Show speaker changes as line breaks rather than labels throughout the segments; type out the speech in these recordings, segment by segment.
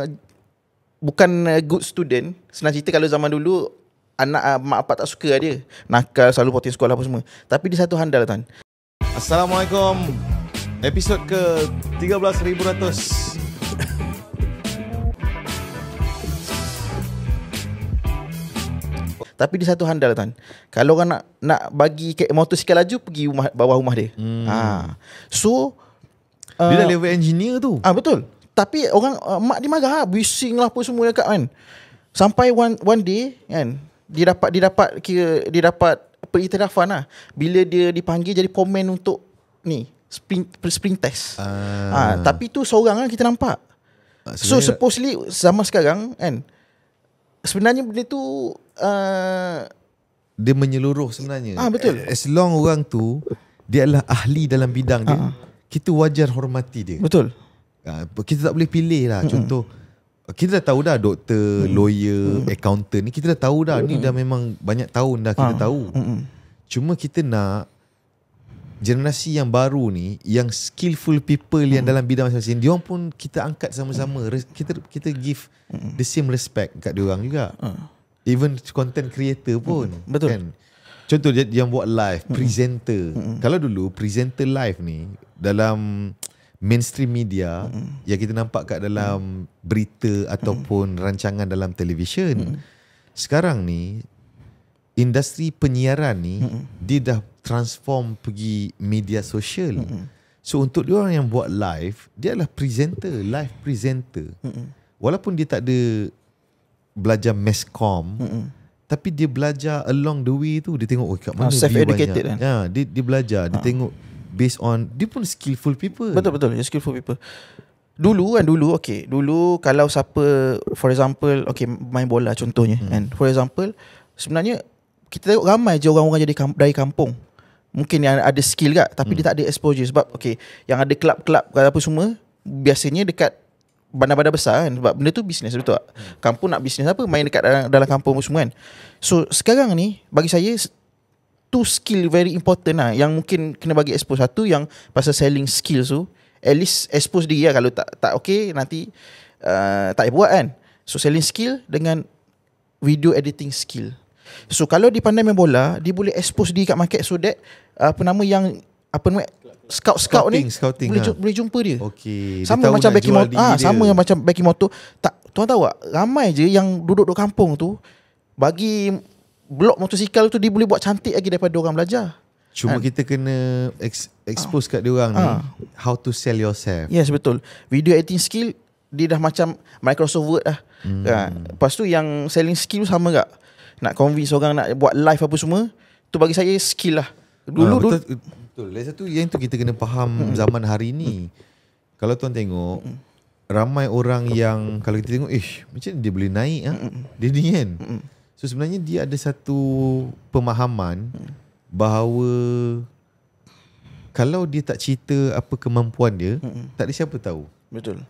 Uh, bukan uh, good student senang cerita kalau zaman dulu anak uh, mak apa tak suka lah dia nakal selalu poting sekolah apa semua tapi dia satu handal tuan
assalamualaikum episod ke 13100
tapi dia satu handal tuan kalau orang nak nak bagi motosikal laju pergi rumah bawah rumah dia hmm. ha so dia uh, dah level engineer tu ah ha, betul tapi orang uh, mak dia marah lah. bising lah apa semua dekat kan sampai one one day kan dia dapat dia dapat kira dia dapat peritirafan lah bila dia dipanggil jadi komen untuk ni spring spring test uh, ha, tapi tu seorang kan kita nampak uh, so supposedly zaman sekarang kan sebenarnya benda tu uh,
dia menyeluruh sebenarnya ah uh, betul as long orang tu dia adalah ahli dalam bidang dia kita wajar hormati dia betul Uh, kita tak boleh pilih lah mm-hmm. contoh kita dah tahu dah doktor, mm-hmm. lawyer, mm-hmm. accountant ni kita dah tahu dah mm-hmm. ni dah memang banyak tahun dah kita ha. tahu. Mm-hmm. Cuma kita nak generasi yang baru ni yang skillful people mm-hmm. yang dalam bidang masing-masing, diorang pun kita angkat sama-sama. Res- kita kita give mm-hmm. the same respect kat orang juga. Uh. Even content creator pun. Mm-hmm. Betul. Kan? Contoh yang buat live, mm-hmm. presenter. Mm-hmm. Kalau dulu presenter live ni dalam mainstream media mm. yang kita nampak kat dalam mm. berita ataupun mm. rancangan dalam televisyen mm. sekarang ni industri penyiaran ni mm. dia dah transform pergi media sosial mm. so untuk dia orang yang buat live dia adalah presenter live presenter mm. walaupun dia tak ada belajar mescom mm. tapi dia belajar along the way tu dia tengok oh, kat mana ah, dia banyak kan? ya dia dia belajar dia ha. tengok based on dia pun skillful people. Betul betul, dia skillful people. Dulu kan dulu okey, dulu
kalau siapa for example okey main bola contohnya hmm. kan. For example, sebenarnya kita tengok ramai je orang-orang jadi kamp- dari kampung. Mungkin yang ada skill kat tapi hmm. dia tak ada exposure sebab okey, yang ada kelab-kelab apa semua biasanya dekat bandar-bandar besar kan sebab benda tu bisnes betul tak? Hmm. Kampung nak bisnes apa main dekat dalam, dalam kampung semua kan. So sekarang ni bagi saya two skill very important lah yang mungkin kena bagi expose satu yang pasal selling skill tu so, at least expose dia lah kalau tak tak okay nanti uh, tak buat kan so selling skill dengan video editing skill so kalau dia pandai main bola dia boleh expose dia kat market so that apa nama yang apa nama scout scout ni scouting, boleh, ha. boleh jumpa dia okey sama ah, dia macam Becky motor. ah sama dia. macam Becky Moto tak tuan tahu tak ramai je yang duduk-duduk kampung tu bagi blok motosikal tu dia boleh buat cantik lagi daripada orang belajar.
Cuma And, kita kena ex- expose uh, kat dia orang uh, ni ah. how to sell yourself. Yes
betul. Video editing skill dia dah macam Microsoft Word lah. Hmm. Kan? Lepas tu yang selling skill sama tak? Nak convince orang nak buat live apa semua tu bagi saya skill lah. Dulu uh, betul,
betul. Lain satu yang tu kita kena faham hmm. zaman hari ni. Hmm. Kalau tuan tengok hmm. Ramai orang yang Kalau kita tengok Ish Macam dia boleh naik ha? Dia ni kan mm-hmm. So sebenarnya dia ada satu pemahaman hmm. bahawa kalau dia tak cerita apa kemampuan dia, hmm. tak ada siapa tahu. Betul.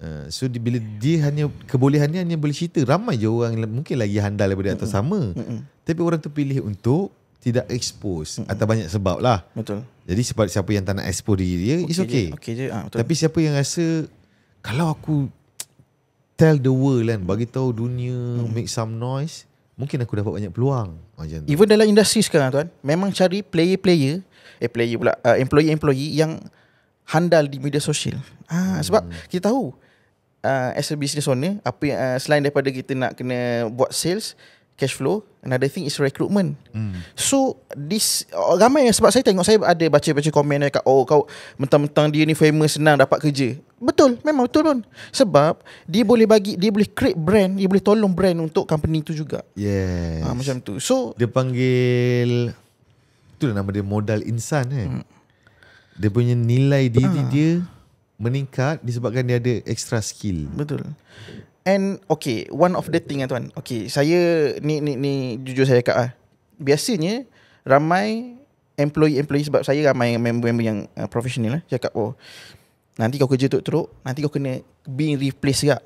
Uh, so dia, bila dia hanya kebolehannya hanya boleh cerita ramai je orang mungkin lagi handal daripada atau sama. mm Tapi orang tu pilih untuk tidak expose Mm-mm. atau banyak sebab lah. Betul. Jadi siapa siapa yang tak nak expose diri dia okay it's okay. okay je. Ha, betul. Tapi siapa yang rasa kalau aku tell the world kan bagi tahu dunia mm. make some noise mungkin aku dapat banyak peluang macam tu.
Even dalam industri sekarang tuan, memang cari player-player eh player pula uh, employee-employee yang handal di media sosial. Ah hmm. sebab kita tahu uh, as a business owner apa yang, uh, selain daripada kita nak kena buat sales, cash flow another thing is recruitment hmm. so this oh, ramai yang sebab saya tengok saya ada baca-baca komen dekat oh kau mentang-mentang dia ni famous senang dapat kerja betul memang betul pun sebab dia boleh bagi dia boleh create brand dia boleh tolong brand untuk company tu juga
yes ha, macam tu so dia panggil tu nama dia modal insan kan hmm. dia punya nilai diri ha. dia meningkat disebabkan dia ada extra skill
betul And okay, one of the thing lah, tuan. Okay, saya ni ni ni jujur saya cakap ah. Biasanya ramai employee-employee sebab saya ramai member-member yang uh, professional lah cakap oh nanti kau kerja teruk-teruk, nanti kau kena being replaced gak.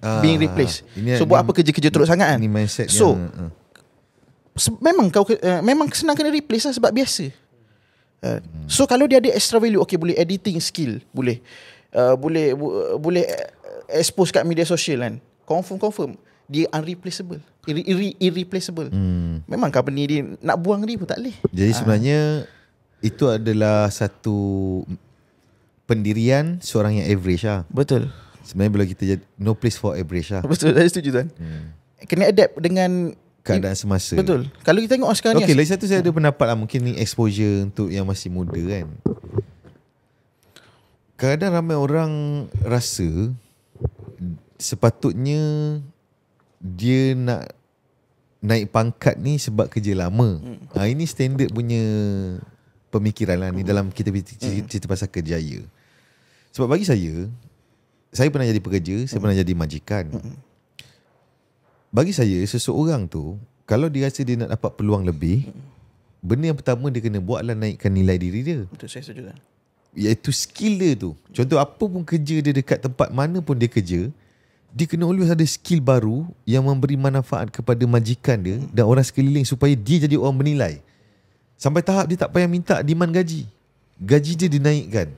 Ah, being replaced. Ini, so ini, buat apa kerja-kerja teruk ini, sangat kan? Ini so, yang uh. uh. memang kau uh, memang senang kena replace lah sebab biasa. Uh, hmm. So kalau dia ada extra value, okay boleh editing skill, boleh. Uh, boleh bu- boleh expose kat media sosial kan confirm confirm dia unreplaceable irre, irre, irreplaceable hmm. memang company dia nak buang dia pun tak leh.
jadi ah. sebenarnya itu adalah satu pendirian seorang yang average lah betul sebenarnya bila kita jadi no place for average lah betul
saya setuju tuan hmm. kena adapt dengan
keadaan semasa betul
kalau kita tengok sekarang okay, ni lagi satu saya hmm. ada
pendapat lah mungkin ni exposure untuk yang masih muda kan kadang ramai orang rasa sepatutnya dia nak naik pangkat ni sebab kerja lama. Hmm. Ha, ini standard punya pemikiran lah. Hmm. Ni dalam kita hmm. cerita pasal kerjaya. Sebab bagi saya, saya pernah jadi pekerja, saya hmm. pernah jadi majikan. Hmm. Bagi saya, seseorang tu, kalau dia rasa dia nak dapat peluang lebih, hmm. benda yang pertama dia kena buat adalah naikkan nilai diri dia.
Betul, saya setuju.
lah. Iaitu skill dia tu. Contoh apa pun kerja dia dekat tempat mana pun dia kerja, dia kena always ada skill baru yang memberi manfaat kepada majikan dia dan orang sekeliling supaya dia jadi orang menilai. Sampai tahap dia tak payah minta demand gaji. Gaji dia dinaikkan.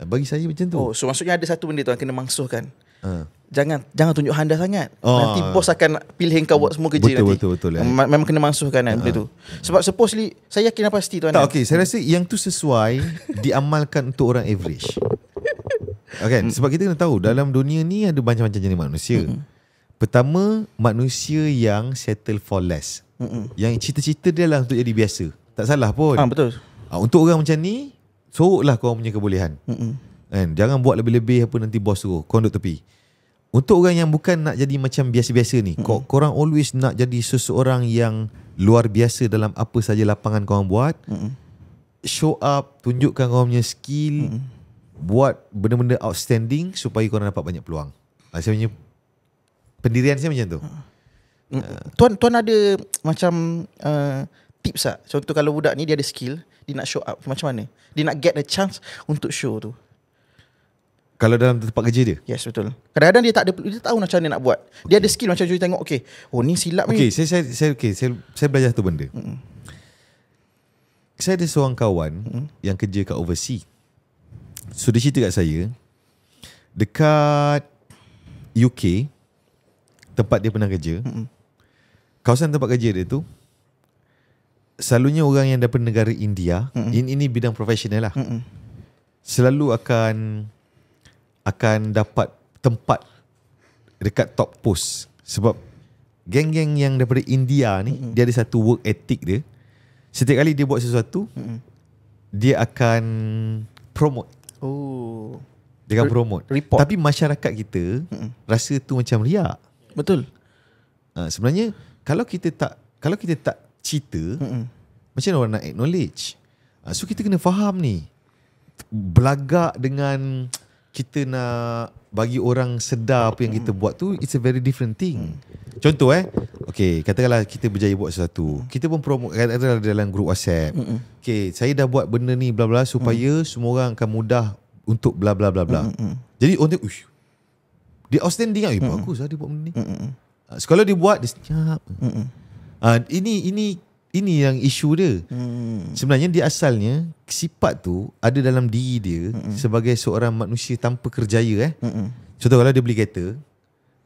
Eh, bagi saya macam tu. Oh,
so maksudnya ada satu benda yang kena mangsuhkan. Ha. Jangan jangan tunjuk handa sangat. Oh. Nanti bos akan pilih kau
semua kerja betul, nanti. Betul betul betul. Eh. Memang kena mangsuhkan kan ha. benda tu. Sebab
supposedly saya yakin pasti tuan. Tak okey,
saya rasa yang tu sesuai diamalkan untuk orang average. Kan? Mm. Sebab kita kena tahu mm. dalam dunia ni ada macam-macam jenis manusia. mm Pertama, manusia yang settle for less. mm Yang cita-cita dia lah untuk jadi biasa. Tak salah pun. Ha, betul. Ha, untuk orang macam ni, lah kau punya kebolehan. Kan? Jangan buat lebih-lebih apa nanti bos suruh. Kau duduk tepi. Untuk orang yang bukan nak jadi macam biasa-biasa ni, kau korang always nak jadi seseorang yang luar biasa dalam apa saja lapangan kau buat. mm Show up, tunjukkan kau punya skill. Mm-mm buat benda-benda outstanding supaya korang dapat banyak peluang. Ha, saya punya pendirian saya macam tu. Hmm. Hmm. Tuan tuan ada
macam uh, tips tak? Contoh kalau budak ni dia ada skill, dia nak show up macam mana? Dia nak get a chance untuk show tu.
Kalau dalam tempat kerja dia? Yes, betul.
Kadang-kadang dia tak ada dia tahu macam mana nak buat.
Okay. Dia ada skill macam cuba tengok okey. Oh ni silap okay, ni. Okey, saya saya saya okey, saya saya belajar tu benda. Mm-mm. Saya ada seorang kawan mm-hmm. yang kerja kat overseas. So dia cerita kat saya Dekat UK Tempat dia pernah kerja mm-hmm. Kawasan tempat kerja dia tu Selalunya orang yang daripada negara India mm-hmm. in, Ini bidang profesional lah mm-hmm. Selalu akan Akan dapat tempat Dekat top post Sebab Geng-geng yang daripada India ni mm-hmm. Dia ada satu work ethic dia Setiap kali dia buat sesuatu mm-hmm. Dia akan Promote Oh.
Dengan promote.
Report. Tapi masyarakat kita Mm-mm. rasa tu macam riak. Betul. Uh, sebenarnya kalau kita tak kalau kita tak cerita, Mm-mm. macam orang nak acknowledge. Uh, so kita kena faham ni. Belagak dengan kita nak bagi orang sedar apa yang kita buat tu it's a very different thing. Contoh eh. Okay katakanlah kita berjaya buat sesuatu. Kita pun promote dalam grup WhatsApp. Okay saya dah buat benda ni bla bla supaya mm. semua orang akan mudah untuk bla bla bla bla. Jadi orang tengok, "Uish. Dia outstanding ah, eh, bagus lah dia buat benda ni." Ah, sekolah dia buat dia senyap. Ah ini ini ini yang isu dia. Hmm. Sebenarnya dia asalnya sifat tu ada dalam diri dia hmm sebagai seorang manusia tanpa kerjaya eh. Hmm. Contoh kalau dia beli kereta,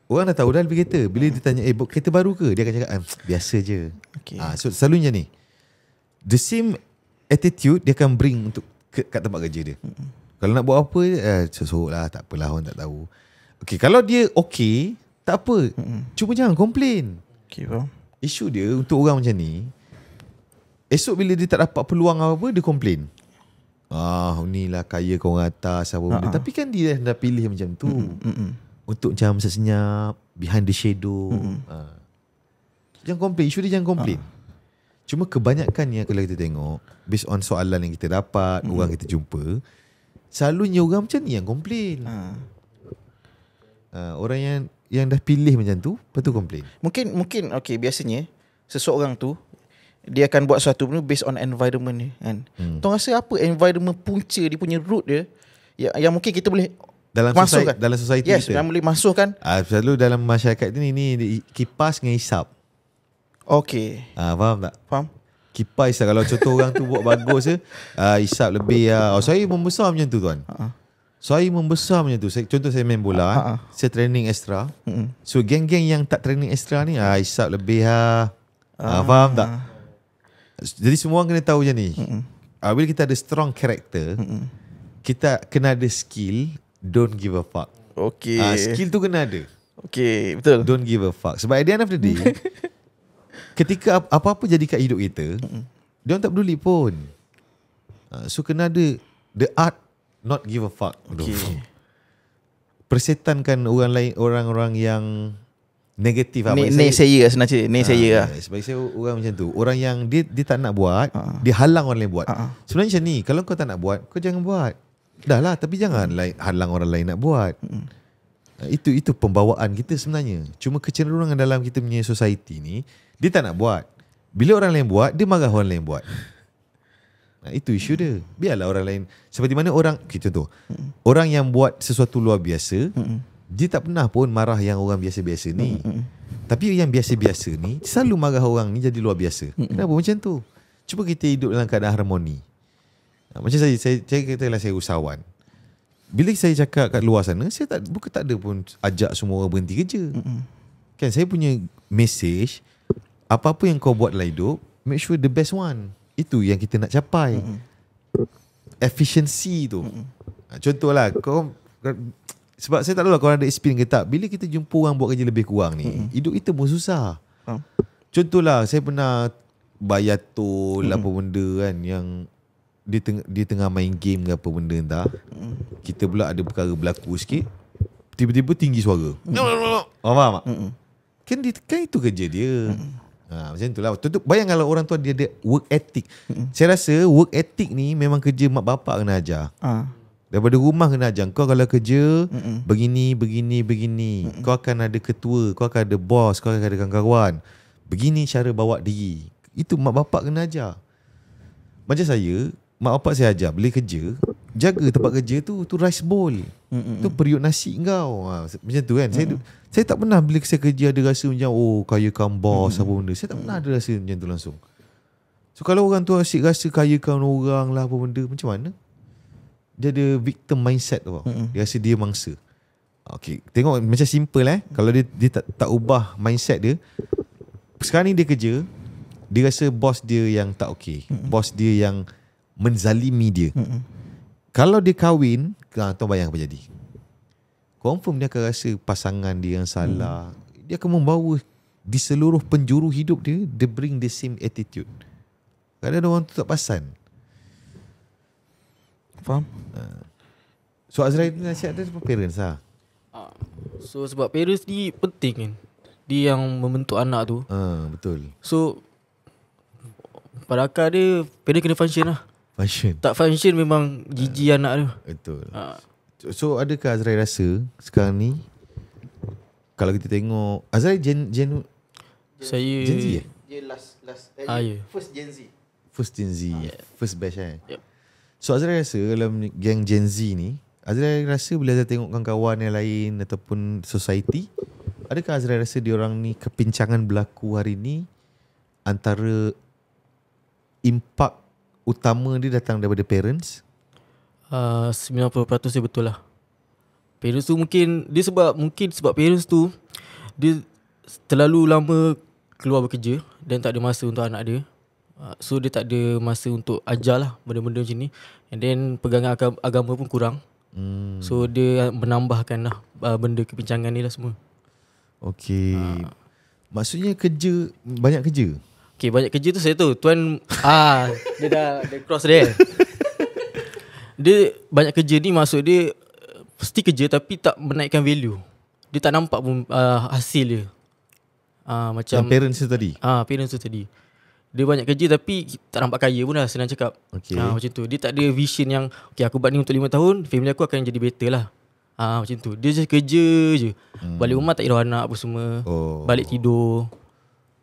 orang dah tahu dah beli kereta. Bila hmm dia tanya, "Eh, buat kereta baru ke?" Dia akan cakap, ah, "Biasa je." Okay. Ah, so selalunya ni. The same attitude dia akan bring untuk ke, kat tempat kerja dia. Hmm. Kalau nak buat apa, eh sesoklah, tak apalah orang tak tahu. Okay, kalau dia okay, tak apa. Hmm. Cuma jangan komplain. Okay, well. Isu dia untuk orang macam ni Esok bila dia tak dapat peluang apa Dia komplain. Ah, ni lah kaya kau orang atas apa uh-huh. Tapi kan dia dah pilih macam tu mm-hmm. Untuk macam senyap Behind the shadow mm-hmm. ah. Jangan komplain, Isu dia jangan komplain. uh-huh. Cuma kebanyakan yang kalau kita tengok Based on soalan yang kita dapat mm-hmm. Orang kita jumpa Selalunya orang macam ni yang komplain. uh-huh. ah, Orang yang yang dah pilih macam tu Lepas tu complain Mungkin, mungkin okay, biasanya Seseorang
tu dia akan buat sesuatu ni based on environment ni kan. Hmm. Tong rasa apa environment punca dia punya root dia yang, yang mungkin kita boleh dalam masukkan. society, dalam society yes, kita. Yes, boleh masukkan.
Ah uh, selalu dalam masyarakat ni ni kipas dengan hisap. Okey. Ah uh, faham tak? Faham. Kipas hisap kalau contoh orang tu buat bagus je, ah uh, hisap lebih ah. Uh. Oh, saya membesar macam tu tuan. Uh-huh. Saya membesar macam tu. Saya, contoh saya main bola, uh-huh. saya training extra. Uh-huh. So geng-geng yang tak training extra ni ah uh, hisap lebih ah. Uh. Uh, faham uh-huh. tak? Jadi semua orang kena tahu je ni. Mm-hmm. bila kita ada strong character, mm-hmm. kita kena ada skill, don't give a fuck. Okay. Uh, skill tu kena ada. Okay, betul. Don't give a fuck. Sebab at the end of the day, ketika apa-apa jadi kat hidup kita, mm-hmm. diorang tak peduli pun. Uh, so kena ada the art not give a fuck. Okay. Persetankan orang lain, orang-orang yang negatif apa lah. ni, saya rasa nak ni saya lah. Sebab ah, lah. saya orang macam tu. Orang yang dia dia tak nak buat, uh-huh. dia halang orang lain buat. Uh-huh. Sebenarnya macam ni, kalau kau tak nak buat, kau jangan buat. Dah lah, tapi jangan like, halang orang lain nak buat. Uh-huh. itu itu pembawaan kita sebenarnya. Cuma kecenderungan dalam kita punya society ni, dia tak nak buat. Bila orang lain buat, dia marah orang lain buat. Nah, itu isu dia. Biarlah orang lain. Seperti mana orang, kita okay, tu. Uh-huh. Hmm. Orang yang buat sesuatu luar biasa, uh-huh. Dia tak pernah pun marah yang orang biasa-biasa ni. Mm-mm. Tapi yang biasa-biasa ni selalu marah orang ni jadi luar biasa. Mm-mm. Kenapa macam tu? Cuba kita hidup dalam keadaan harmoni. Ha, macam saya saya saya lah saya usahawan. Bila saya cakap kat luar sana, saya tak bukan tak ada pun ajak semua orang berhenti kerja. Mm-mm. Kan saya punya message apa-apa yang kau buat dalam hidup, make sure the best one. Itu yang kita nak capai. Mm-mm. Efficiency tu. Mm-mm. Ha, contohlah kau sebab saya tak tahu lah korang ada spin ke tak bila kita jumpa orang buat kerja lebih kurang ni mm-hmm. hidup kita pun susah hmm. contohlah saya pernah bayar tol mm-hmm. apa benda kan yang dia teng- dia tengah main game ke apa benda entah mm kita pula ada perkara berlaku sikit tiba-tiba tinggi suara mm-hmm. oh, faham tak mm-hmm. kan, dia, kan itu kerja dia mm-hmm. ha, macam itulah Tentu, bayangkanlah orang tua dia ada work ethic mm-hmm. saya rasa work ethic ni memang kerja mak bapak kena ajar ha. Uh. Daripada rumah kena ajar Kau kalau kerja Mm-mm. Begini, begini, begini Mm-mm. Kau akan ada ketua Kau akan ada bos Kau akan ada kawan-kawan Begini cara bawa diri Itu mak bapak kena ajar Macam saya Mak bapak saya ajar Beli kerja Jaga tempat kerja tu tu rice bowl Mm-mm. tu periuk nasi kau ha, Macam tu kan saya, saya tak pernah bila saya kerja Ada rasa macam Oh, kaya kan bos Apa benda Saya tak pernah ada rasa macam tu langsung So kalau orang tu asyik rasa kayakan orang lah apa benda Macam mana? dia ada victim mindset tu. Mm-hmm. Dia rasa dia mangsa. Okay. Tengok macam simple eh. Mm-hmm. Kalau dia dia tak, tak ubah mindset dia. Sekarang ni dia kerja. Dia rasa bos dia yang tak okay. Mm-hmm. Bos dia yang menzalimi dia. Mm-hmm. Kalau dia kahwin. Ah, ha, tahu bayang apa jadi. Confirm dia akan rasa pasangan dia yang salah. Mm-hmm. Dia akan membawa di seluruh penjuru hidup dia. Dia bring the same attitude. Kadang-kadang orang tu tak pasan. Faham? Uh. So Azrael ni nasihat dia sebab parents lah.
Uh. So sebab parents ni penting kan. Dia yang membentuk anak tu. Uh, betul. So pada akar dia, parents kena function lah. Function. Tak function memang jiji uh. anak tu.
Betul. Uh.
So, adakah
Azrael rasa sekarang ni kalau kita tengok Azrael gen, gen, saya Gen Z eh?
Dia last, last eh, ah, yeah. First Gen Z
First Gen Z ah, yeah. First batch eh? yep. So Azrael rasa dalam geng Gen Z ni, Azrael rasa bila Azrael tengok kawan-kawan yang lain ataupun society, adakah Azrael rasa diorang ni kepincangan berlaku hari ni antara impak utama dia datang daripada parents?
Ah, uh, 90% dia betul lah. Parents tu mungkin, dia sebab, mungkin sebab parents tu, dia terlalu lama keluar bekerja dan tak ada masa untuk anak dia. Ah, so dia tak ada masa untuk ajar lah benda-benda macam ni And then pegangan agama pun kurang hmm. So dia menambahkan lah ah, benda kepincangan ni lah semua
Okay ha. Ah. Maksudnya kerja, banyak kerja? Okay
banyak kerja tu saya tu Tuan, ah, dia dah dia cross dia Dia banyak kerja ni maksud dia Pasti kerja tapi tak menaikkan value Dia tak nampak pun uh, hasil dia uh, macam Yang parents tu tadi? Ah, uh, parents tu tadi dia banyak kerja tapi tak nampak kaya pun lah senang cakap. Okay. Ha, ah, macam tu. Dia tak ada vision yang okay, aku buat ni untuk lima tahun, family aku akan jadi better lah. Ha, macam tu. Dia just kerja je. Hmm. Balik rumah tak hidup anak apa semua. Oh. Balik tidur.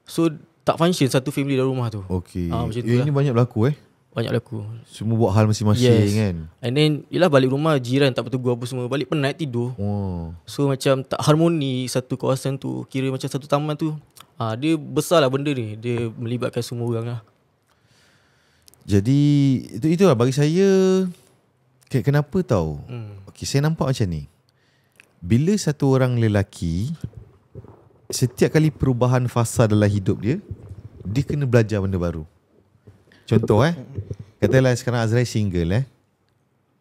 So tak function satu family dalam rumah tu. Okay. Ha, ah, macam tu eh, lah. Ini
banyak berlaku eh. Banyak berlaku. Semua buat hal masing-masing yes. kan.
And then yelah balik rumah jiran tak betul gua apa semua. Balik penat tidur. Oh. So macam tak harmoni satu kawasan tu. Kira macam satu taman tu ha, dia besarlah benda ni. Dia melibatkan semua orang lah.
Jadi itu itu lah bagi saya kenapa tahu? Hmm. Okey, saya nampak macam ni. Bila satu orang lelaki setiap kali perubahan fasa dalam hidup dia, dia kena belajar benda baru. Contoh eh. Katalah sekarang Azrael single eh.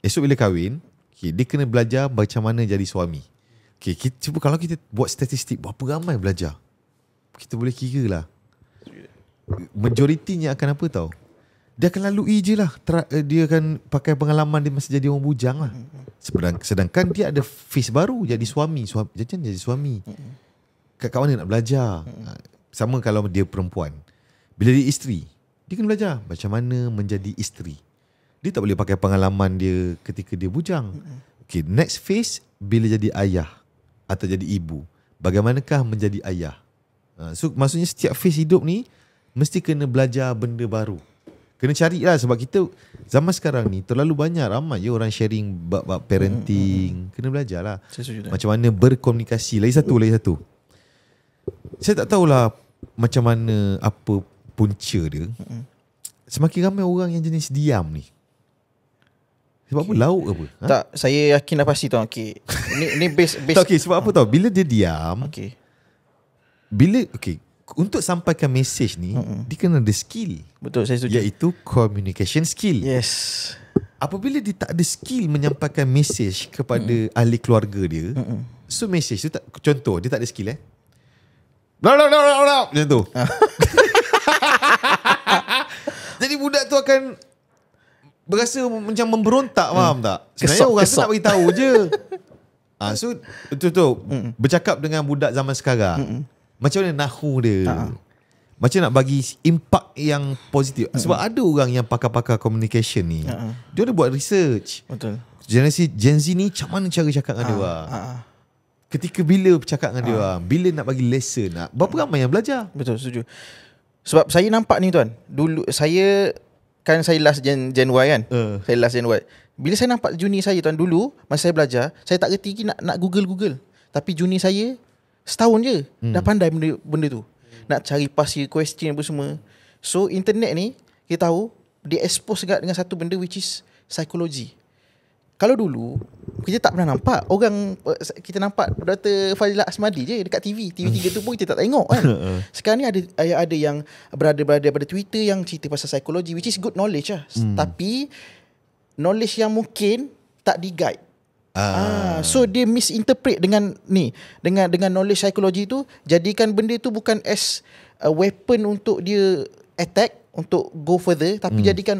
Esok bila kahwin, okay, dia kena belajar macam mana jadi suami. Okay, kita cuba kalau kita buat statistik berapa ramai belajar kita boleh kira lah majoritinya akan apa tau dia akan lalui je lah eh, dia akan pakai pengalaman dia masih jadi orang bujang lah sedangkan dia ada face baru jadi suami suami jadi jadi suami kat mana nak belajar sama kalau dia perempuan bila dia isteri dia kena belajar macam mana menjadi isteri dia tak boleh pakai pengalaman dia ketika dia bujang okay, next face bila jadi ayah atau jadi ibu bagaimanakah menjadi ayah Ah, so maksudnya setiap phase hidup ni Mesti kena belajar benda baru Kena cari lah sebab kita Zaman sekarang ni terlalu banyak ramai je orang sharing Bab-bab hmm, parenting hmm, hmm. Kena belajar lah Macam mana berkomunikasi Lagi satu, lagi satu Saya tak tahulah Macam mana apa punca dia hmm. Semakin ramai orang yang jenis diam ni sebab okay. apa lauk apa? Ha? Tak, saya yakin
dah pasti tau. Okey. Ni ni base
base. Okey, sebab apa tau? Bila dia diam, okey bila okay untuk sampaikan message ni Mm-mm. dia kena ada skill betul saya setuju iaitu communication skill yes apabila dia tak ada skill menyampaikan message kepada Mm-mm. ahli keluarga dia Mm-mm. so message tu tak contoh dia tak ada skill eh blah blah blah blah macam tu ah. jadi budak tu akan berasa macam memberontak mm. faham tak sebenarnya kesok, orang kesok. tu nak bagi tahu je ah ha, so tu tu bercakap dengan budak zaman sekarang Mm-mm. Macam mana nahu dia ha. Macam nak bagi impak yang positif hmm. Sebab ha. ada orang yang pakar-pakar communication ni ha. Dia ada buat research Betul Generasi Gen Z ni macam mana cara cakap dengan ha. dia lah ha. Ketika bila cakap dengan ha. dia ah. Bila nak bagi lesson nak Berapa ramai yang belajar Betul setuju Sebab saya
nampak ni tuan Dulu saya Kan saya last gen, gen Y kan uh. Saya last gen Y Bila saya nampak junior saya tuan dulu Masa saya belajar Saya tak reti nak, nak google google Tapi junior saya Setahun je hmm. Dah pandai benda, benda tu Nak cari pasti question apa semua So internet ni Kita tahu Dia expose dekat dengan satu benda Which is Psikologi Kalau dulu Kita tak pernah nampak Orang eh, Kita nampak Dr. Fadilah Asmadi je Dekat TV TV3 tu pun kita tak tengok kan uh. Sekarang ni ada eh, Ada yang Berada-berada pada Twitter Yang cerita pasal psikologi Which is good knowledge lah hmm. Tapi Knowledge yang mungkin Tak di guide Ah. ah so dia misinterpret dengan ni dengan dengan knowledge psikologi tu jadikan benda tu bukan as a weapon untuk dia attack untuk go further tapi hmm. jadikan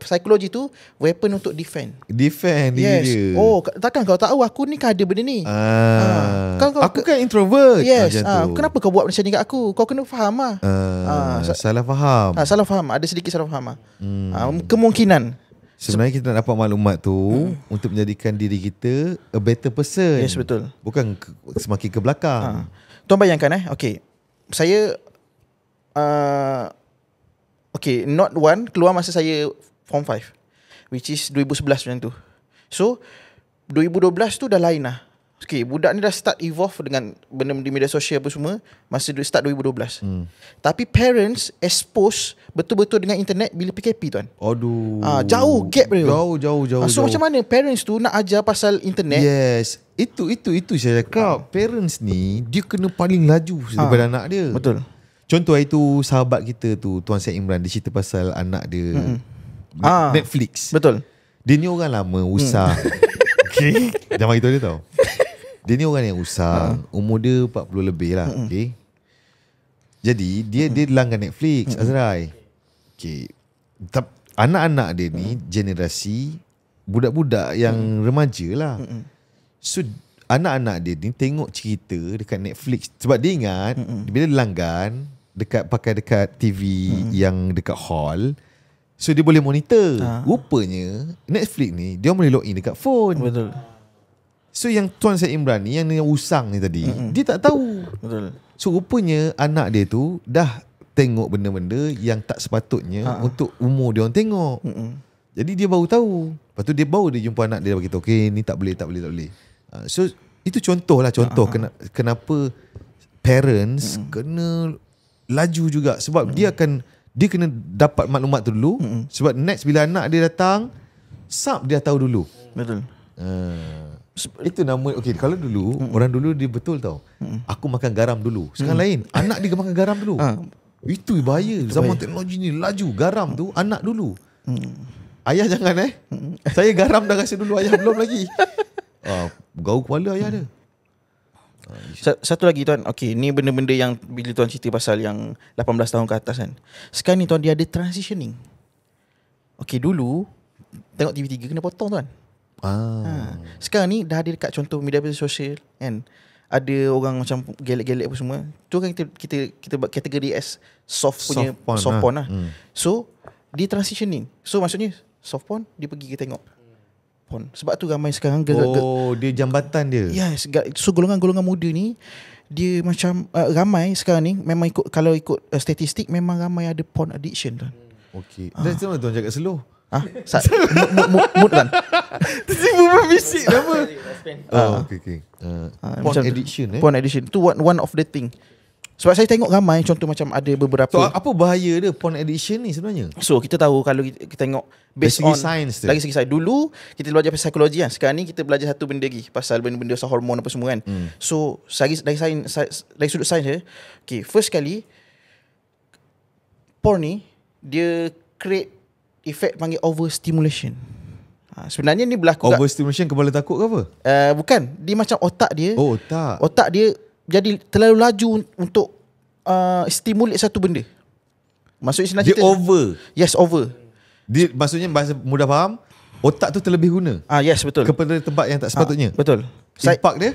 psikologi psychology tu weapon untuk defend
defend yes. dia oh
takkan kau tahu aku ni kan ada benda ni
ah. Ah. Kau, aku kan introvert yes ah, macam ah. kenapa
kau buat macam ni kat aku kau kena faham lah.
ah, ah. salah faham
ah, salah faham ada sedikit salah faham ah, hmm. ah kemungkinan
Sebenarnya kita nak dapat maklumat tu hmm. untuk menjadikan diri kita a better person. Yes betul. Bukan ke, semakin ke belakang. Ha. Tuan bayangkan eh. Okay. Saya uh,
okay not one keluar masa saya form 5 which is 2011 macam tu. So 2012 tu dah lain lah. Okay budak ni dah start evolve dengan benda di media sosial apa semua masa start 2012. Hmm. Tapi parents expose betul-betul dengan internet bila PKP tuan. Aduh. Ah jauh gap dia. Jauh jauh
jauh. Ah, so jauh. macam
mana parents tu nak ajar pasal internet?
Yes. Itu itu itu saya cakap. Ha. Parents ni dia kena paling laju ah. daripada anak dia. Betul. Contoh itu sahabat kita tu tuan Syed Imran dia cerita pasal anak dia hmm. ah. Netflix. Betul. Dia ni orang lama usah. Hmm. Okay. Jangan itu dia tau. Dia ni orang yang usang ha. Umur dia 40 lebih lah Mm-mm. Okay Jadi Dia Mm-mm. dia langgan Netflix Mm-mm. Azrai Okay Tapi Anak-anak dia ni Mm-mm. Generasi Budak-budak yang Mm-mm. remaja lah Mm-mm. So Anak-anak dia ni Tengok cerita Dekat Netflix Sebab dia ingat Mm-mm. Bila dia langgan Dekat pakai dekat TV Mm-mm. Yang dekat hall So dia boleh monitor ha. Rupanya Netflix ni Dia boleh log in dekat phone Betul So yang Tuan Syed Imran ni yang, yang usang ni tadi mm-hmm. Dia tak tahu Betul So rupanya anak dia tu Dah tengok benda-benda Yang tak sepatutnya ha. Untuk umur dia orang tengok mm-hmm. Jadi dia baru tahu Lepas tu dia baru dia jumpa anak dia Dia beritahu Okay ni tak boleh tak boleh tak boleh ha, So itu contoh lah contoh ha. ha. Kenapa parents mm-hmm. kena laju juga Sebab mm-hmm. dia akan Dia kena dapat maklumat tu dulu mm-hmm. Sebab next bila anak dia datang Sub dia tahu dulu Betul ha itu nama okay. kalau dulu hmm. orang dulu dia betul tau hmm. aku makan garam dulu sekarang hmm. lain anak dia makan garam dulu ha. itu bahaya itu zaman bahaya. teknologi ni laju garam tu anak dulu hmm. ayah jangan eh hmm. saya garam dah kasi dulu ayah belum lagi uh, ah, gaul kepala ayah dia
satu lagi tuan Okay, ni benda-benda yang bila tuan cerita pasal yang 18 tahun ke atas kan sekarang ni tuan dia ada transitioning Okay, dulu tengok TV3 kena potong tuan Ah. ha. Sekarang ni dah ada dekat contoh media sosial kan ada orang macam gelek-gelek pun semua tu kan kita kita kita buat kategori as soft punya soft porn, soft lah. porn lah, lah. Hmm. so dia transitioning so maksudnya soft porn dia pergi kita tengok porn sebab tu ramai
sekarang oh ge- dia jambatan dia
yes so golongan-golongan muda ni dia macam uh, ramai sekarang ni memang ikut kalau ikut uh, statistik memang ramai ada porn addiction tu lah.
hmm. okey ah. dan ha. cuma tu cakap slow Ha? Sat. mood, mood, mood kan? Tiba-tiba
berbisik apa?
Oh, okay, okay. ha, porn eh? Porn
addiction. Itu one, one of the thing. Sebab saya tengok ramai contoh macam ada beberapa. So, apa bahaya dia porn edition ni sebenarnya? So, kita tahu kalau kita, kita tengok based dari on. Sains dia. Lagi segi sains. Dulu, kita belajar pasal psikologi kan. Sekarang ni, kita belajar satu benda lagi. Pasal benda-benda pasal hormon apa semua kan. Hmm. So, dari, dari, sains, dari sudut sains je. Okay, first sekali. Porn ni, dia create efek panggil overstimulation. Ha, sebenarnya ni berlaku
Overstimulation kepala takut ke apa?
Uh, bukan Dia macam otak dia Oh otak Otak dia Jadi terlalu laju Untuk uh, Stimulate satu benda
Maksudnya senang dia cerita Dia over Yes over dia, Maksudnya bahasa mudah faham Otak tu terlebih guna Ah Yes betul Kepada tempat yang tak sepatutnya ha, Betul Impak dia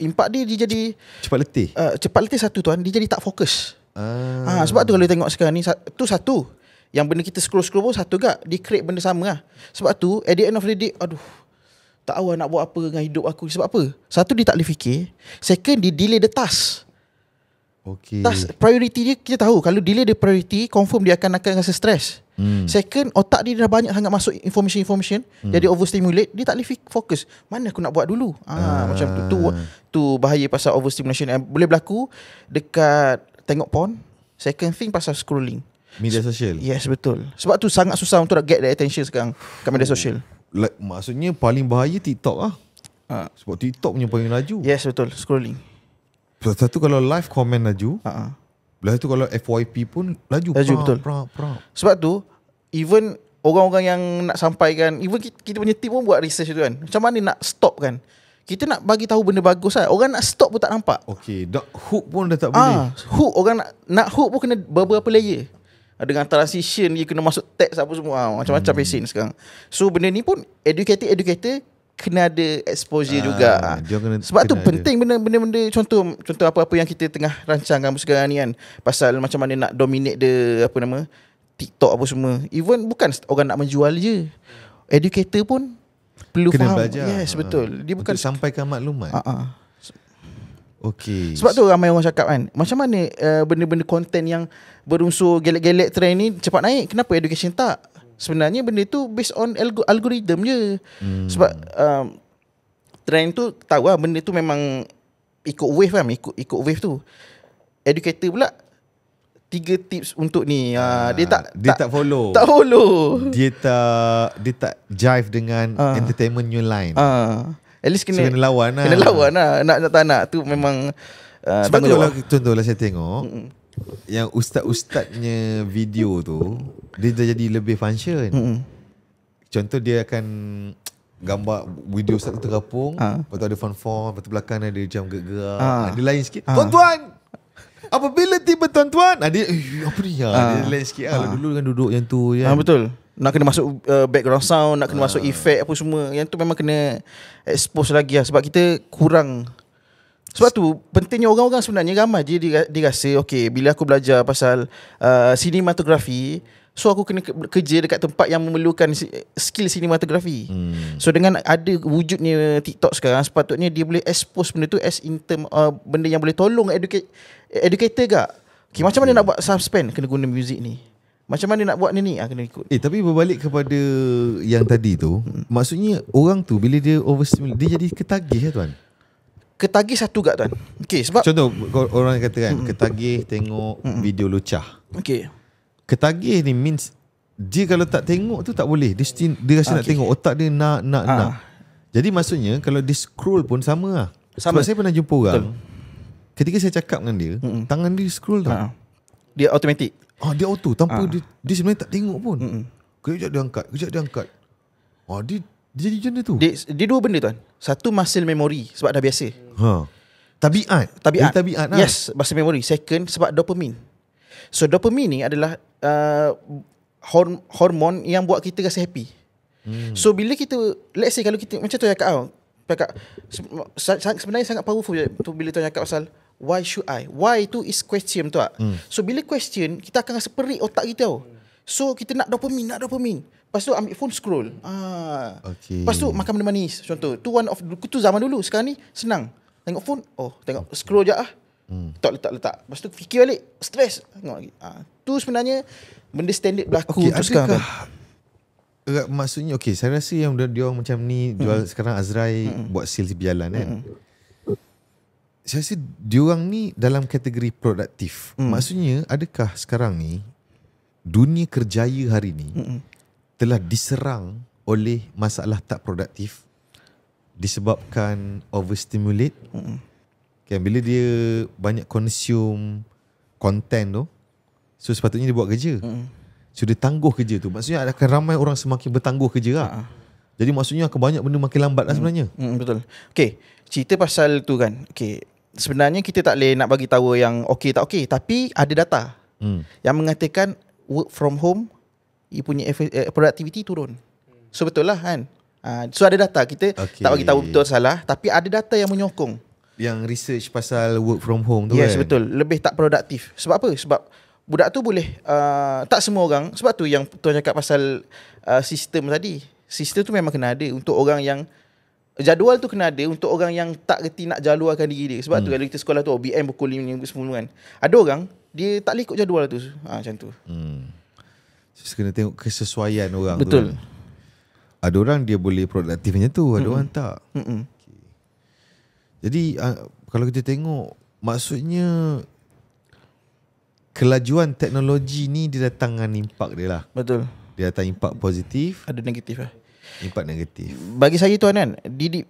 Impak dia dia jadi Cepat letih
uh, Cepat letih satu tuan Dia jadi tak fokus Ah. Ha, sebab tu kalau tengok sekarang ni Tu satu yang benda kita scroll-scroll pun satu gak Dia create benda sama lah Sebab tu at the end of the day Aduh Tak tahu lah nak buat apa dengan hidup aku Sebab apa Satu dia tak boleh fikir Second dia delay the task
Okay. Task,
priority dia kita tahu Kalau delay the priority Confirm dia akan akan rasa stress hmm. Second otak dia dah banyak sangat masuk information-information hmm. Jadi overstimulate Dia tak boleh fokus Mana aku nak buat dulu ah, ah. Macam tu, tu Tu bahaya pasal overstimulation eh, Boleh berlaku Dekat tengok porn Second thing pasal scrolling Media sosial Yes betul Sebab tu sangat susah Untuk nak get the attention sekarang Kat media oh. sosial
like, Maksudnya paling bahaya TikTok lah ha. Sebab TikTok punya paling laju Yes betul Scrolling Satu kalau live comment laju Haa ha. Belah tu kalau FYP pun laju, laju prak, betul. Prak,
prak. Sebab tu even orang-orang yang nak sampaikan even kita punya team pun buat research tu kan. Macam mana nak stop kan? Kita nak bagi tahu benda bagus lah. Orang nak stop pun tak nampak. Okey, dah hook pun dah tak ah, boleh. Ah, hook orang nak nak hook pun kena beberapa layer dengan transition dia kena masuk teks apa semua ha, macam-macam hmm. pesen sekarang so benda ni pun educator educator kena ada exposure ha, juga ha. Kena, sebab kena tu ada. penting benda-benda benda contoh contoh apa-apa yang kita tengah rancangkan sekarang ni kan pasal macam mana nak dominate the apa nama TikTok apa semua even bukan orang nak menjual je educator pun
perlu kena faham belajar. yes betul
dia bukan Untuk sampaikan maklumat ha, ha.
Okay. Sebab tu
ramai orang cakap kan Macam mana uh, benda-benda konten yang Berunsur gelek-gelek trend ni Cepat naik Kenapa education tak Sebenarnya benda tu Based on algor- algoritm je hmm. Sebab um, Trend tu Tahu lah benda tu memang Ikut wave kan Ikut, ikut wave tu Educator pula Tiga tips untuk ni ha, ah, Dia tak
Dia tak, tak follow Tak follow Dia tak Dia tak jive dengan ha. Entertainment new line Haa ah. At least kena, so, kena lawan lah. Kena lawan
lah. Nak, nak tak nak. Tu memang uh, Sebab tu lah,
contoh lah saya tengok. Mm. Yang ustaz-ustaznya video tu. Dia dah jadi lebih function. Mm. Contoh dia akan gambar video ustaz tu terapung. Ha. Lepas tu ada fun form. Lepas tu belakang ada jam gerak-gerak. Ha. Dia lain sikit. Ha. Tuan-tuan! Apabila tiba tuan-tuan. Ha, apa ni? Ha.
Dia lain sikit ha. lah. Dulu
kan duduk yang tu. Yang ha, betul. Nak kena masuk
uh, background sound Nak kena uh. masuk ah. effect apa semua Yang tu memang kena expose lagi lah Sebab kita kurang Sebab tu pentingnya orang-orang sebenarnya Ramai je dia rasa Okay bila aku belajar pasal uh, Cinematography So aku kena kerja dekat tempat yang memerlukan skill sinematografi hmm. So dengan ada wujudnya TikTok sekarang Sepatutnya dia boleh expose benda tu As in term uh, benda yang boleh tolong educate, educator kak okay, okay. Macam mana nak buat suspend kena guna muzik ni macam mana nak buat ni ni ah, Kena
ikut Eh tapi berbalik kepada Yang tadi tu hmm. Maksudnya Orang tu bila dia overstimulate Dia jadi ketagih ya tuan Ketagih satu gak tuan Okey. sebab Contoh orang kata kan hmm. Ketagih tengok hmm. video lucah Okey. Ketagih ni means Dia kalau tak tengok tu tak boleh Dia, sti, dia rasa okay. Ah, nak tengok Otak dia nak nak ha. nak Jadi maksudnya Kalau dia scroll pun sama lah sama. Sebab saya pernah jumpa orang Betul. Ketika saya cakap dengan dia hmm. Tangan dia scroll tu. ha. Ah. Dia automatic Ah dia auto tanpa ah. dia, dia sebenarnya tak tengok pun. Hmm. Kejap dia angkat, kejap dia angkat. Ah dia
dia jadi macam tu. Dia, dia dua benda tuan. Satu muscle memory sebab dah biasa. Ha. Tabiat, tabiat. Dari tabiat. Lah. Yes, ah. muscle memory. Second sebab dopamine. So dopamine ni adalah uh, hormon yang buat kita rasa happy. Hmm. So bila kita let's say kalau kita macam tu ya kau, cakap sebenarnya sangat powerful je tu bila tuan cakap pasal why should I? Why tu is question tu ah. Hmm. So bila question, kita akan rasa perik otak kita tau. So kita nak dopamine, nak dopamine. Lepas tu ambil phone scroll. Ah. Okay. Lepas tu makan benda manis contoh. Tu one of tu zaman dulu. Sekarang ni senang. Tengok phone, oh tengok okay. scroll je ah. Hmm. tak, letak, letak. Lepas tu fikir balik, stress. Tengok lagi. Ah. Tu sebenarnya benda standard berlaku okay, untuk sekarang. Kan?
maksudnya okey saya rasa yang dia, dia orang macam ni jual mm-hmm. sekarang Azrai mm-hmm. buat sales berjalan kan eh? mm-hmm saya rasa diorang ni dalam kategori produktif. Mm. Maksudnya adakah sekarang ni dunia kerjaya hari ni mm telah diserang oleh masalah tak produktif disebabkan overstimulate? Mm-mm. bila dia banyak consume konten tu so sepatutnya dia buat kerja. Mm. So dia tangguh kerja tu. Maksudnya adakah ramai orang semakin bertangguh kerja lah. uh jadi maksudnya akan banyak benda makin lambat lah hmm. sebenarnya.
Hmm, betul. Okay. Cerita pasal tu kan. Okay. Sebenarnya kita tak boleh nak bagi tahu yang okay tak okay. Tapi ada data. Hmm. Yang mengatakan work from home ia punya eh, productivity turun. So betul lah kan. Ha, so ada data. Kita okay. tak bagi tahu betul salah. Tapi ada data yang menyokong. Yang research
pasal work from home tu yes, kan. Yes
betul. Lebih tak produktif. Sebab apa? Sebab budak tu boleh. Uh, tak semua orang. Sebab tu yang tuan cakap pasal uh, sistem tadi sistem tu memang kena ada untuk orang yang jadual tu kena ada untuk orang yang tak reti nak jadualkan diri dia sebab hmm. tu kalau kita sekolah tu OBM pukul 5 pukul 10 kan ada orang dia tak boleh ikut jadual tu ha, macam tu hmm.
kena tengok kesesuaian orang betul. tu betul kan. ada orang dia boleh produktif macam tu ada hmm. orang tak hmm. okay. jadi ah, kalau kita tengok maksudnya kelajuan teknologi ni dia datang dengan impak dia lah betul dia datang impak positif ada negatif lah Impact
negatif Bagi saya tu kan Didi,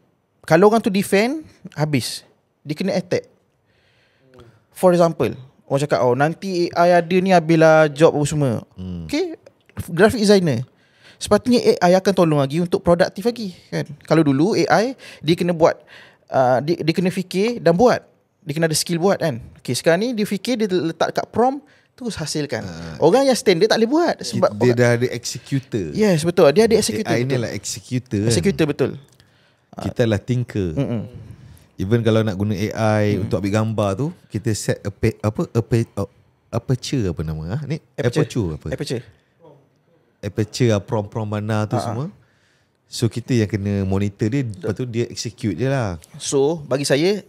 Kalau orang tu defend Habis Dia kena attack For example Orang cakap oh, Nanti AI ada ni Habislah job apa semua hmm. Okay Graphic designer Sepatutnya AI akan tolong lagi Untuk produktif lagi kan? Kalau dulu AI Dia kena buat uh, dia, dia kena fikir Dan buat Dia kena ada skill buat kan Okay sekarang ni Dia fikir Dia letak kat prompt terus hasilkan. Uh, Orang yang stand dia tak boleh buat sebab dia
dah ada executor. Yes, betul.
Dia ada executor. Ini lah
executor. Kan. Executor betul. Kita lah tinker. Mm-mm. Even kalau nak guna AI mm. untuk ambil gambar tu, kita set a pe- apa a pe- a- aperture apa nama ah? Ni aperture. aperture apa? Aperture. Aperture ah, prom-prom mana tu uh-huh. semua. So kita yang kena monitor dia Lepas tu dia execute je lah
So bagi saya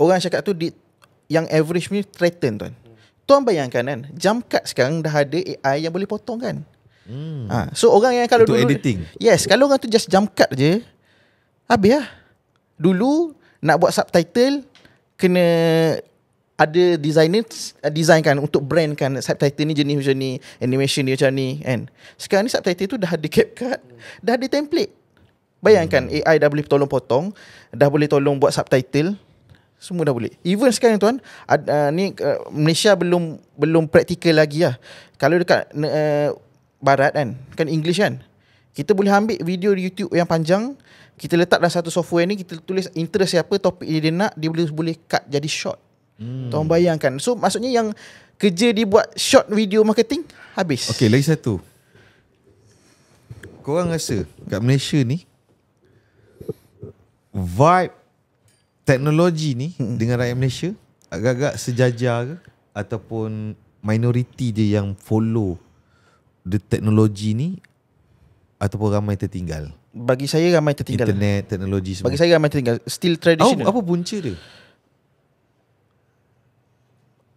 Orang cakap tu di, Yang average ni threaten tuan Tuan bayangkan kan Jump cut sekarang dah ada AI yang boleh potong kan hmm. ha, So orang yang kalau Itu dulu editing Yes kalau orang tu just jump cut je Habis lah Dulu nak buat subtitle Kena ada designer design kan untuk brand kan subtitle ni jenis macam ni animation dia macam ni kan sekarang ni subtitle tu dah ada cap cut, dah ada template bayangkan hmm. AI dah boleh tolong potong dah boleh tolong buat subtitle semua dah boleh. Even sekarang tuan, ad, uh, ni uh, Malaysia belum belum praktikal lagi lah. Kalau dekat uh, barat kan, kan English kan. Kita boleh ambil video di YouTube yang panjang, kita letak dalam satu software ni, kita tulis interest siapa, topik dia, nak, dia boleh boleh cut jadi short. Hmm. Tuan bayangkan. So maksudnya yang kerja dia buat short video marketing
habis. Okay lagi satu. Korang rasa kat Malaysia ni vibe teknologi ni hmm. dengan rakyat Malaysia agak-agak sejajar ke ataupun minoriti dia yang follow the teknologi ni ataupun ramai tertinggal bagi saya ramai tertinggal internet teknologi semua bagi saya ramai tertinggal still traditional Oh apa punca dia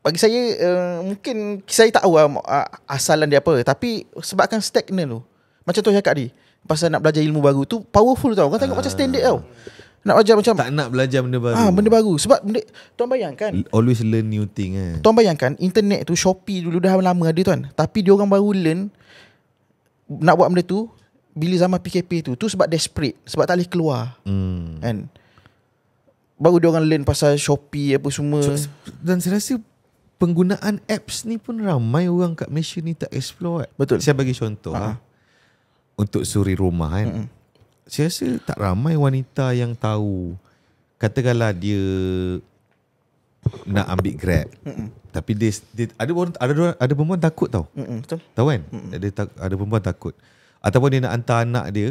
bagi saya uh, mungkin saya tak tahu uh, asalan dia apa tapi sebabkan stagnan tu macam tu cakap tadi pasal nak belajar ilmu baru tu powerful tau kau tengok uh. macam ah. standard tau
nak belajar macam Tak nak belajar benda baru Ah,
Benda baru Sebab benda, Tuan
bayangkan Always learn new thing eh.
Tuan bayangkan Internet tu Shopee dulu dah lama ada tuan Tapi dia orang baru learn Nak buat benda tu Bila zaman PKP tu Tu sebab desperate Sebab tak boleh keluar hmm. And Baru dia orang learn pasal Shopee apa
semua so, Dan saya rasa Penggunaan apps ni pun ramai orang kat Malaysia ni tak explore eh. Betul Saya bagi contoh ha. Ha. Untuk suri rumah kan Mm-mm saya rasa tak ramai wanita yang tahu katakanlah dia nak ambil grab Mm-mm. tapi dia, dia ada orang ada ada perempuan takut tau Mm-mm, betul tahu kan Mm-mm. ada ada perempuan takut ataupun dia nak hantar anak dia